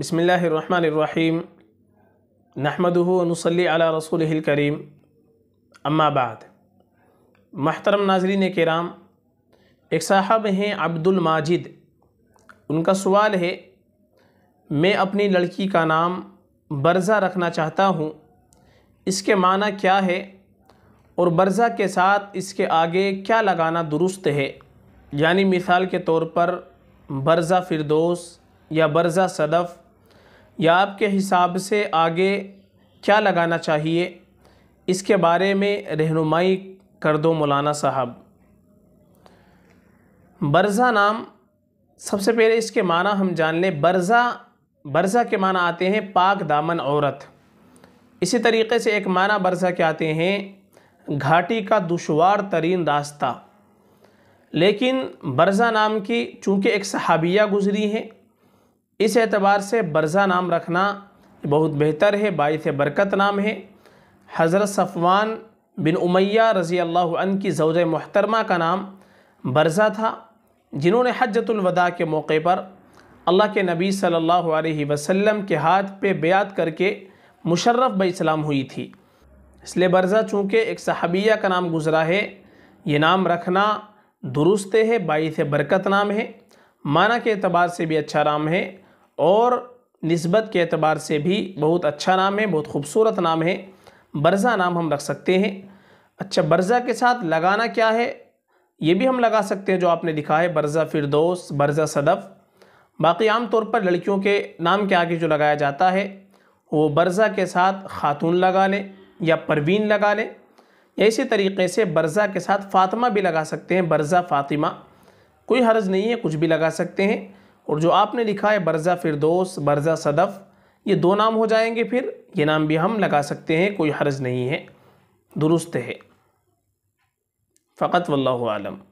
बसमीम नहमदनसली अला रसूल करीम अम्माबाद महतरम नाजरीन कराम एक साहब हैं अब्दुल माजिद उनका सवाल है मैं अपनी लड़की का नाम बरज़ा रखना चाहता हूँ इसके माना क्या है और बरजा के साथ इसके आगे क्या लगाना दुरुस्त है यानी मिसाल के तौर पर बर्ज़ा फिरदोस या बरजा सदफ़ या आपके हिसाब से आगे क्या लगाना चाहिए इसके बारे में रहनुमाई कर दो मौलाना साहब बरजा नाम सबसे पहले इसके माना हम जान लें बरजा बरजा के माना आते हैं पाक दामन औरत इसी तरीके से एक माना बरजा के आते हैं घाटी का दुशवार तरीन रास्ता लेकिन बरजा नाम की चूँकि एक सहाबिया गुज़री हैं इस एतबार से बरज़ा नाम रखना बहुत बेहतर है बायस बरकत नाम है हज़रत सफ़वान बिन उमैया रज़ी अल्लाह अन की जोज महतरमा का नाम बरज़ा था जिन्होंने हजतुलवदा के मौके पर अल्लाह के नबी सल्लल्लाहु अलैहि वसल्लम के हाथ पे बेत करके मुशर्रफ इस्लाम हुई थी इसलिए बरज़ा चूँकि एक सहाबिया का नाम गुज़रा है ये नाम रखना दुरुस्त है बाईस बरकत नाम है माना के अतबार से भी अच्छा नाम है और नस्बत के अतबार से भी बहुत अच्छा नाम है बहुत खूबसूरत नाम है बरजा नाम हम रख सकते हैं अच्छा बर्ज़ा के साथ लगाना क्या है ये भी हम लगा सकते हैं जो आपने लिखा है बरजा फिरदोस बरजा सदफ़ बाकी आम तौर पर लड़कियों के नाम के आगे जो लगाया जाता है वो बरजा के साथ खातून लगा लें या परवीन लगा लें या इसी तरीके से बरजा के साथ फ़ातिमा भी लगा सकते हैं बरजा फ़ातिमा कोई हर्ज नहीं है कुछ भी लगा सकते हैं और जो आपने लिखा है बर्ज़ा फिरदोस बर्ज़ा सदफ़ ये दो नाम हो जाएंगे फिर ये नाम भी हम लगा सकते हैं कोई हर्ज नहीं है दुरुस्त है फ़कत वल्लम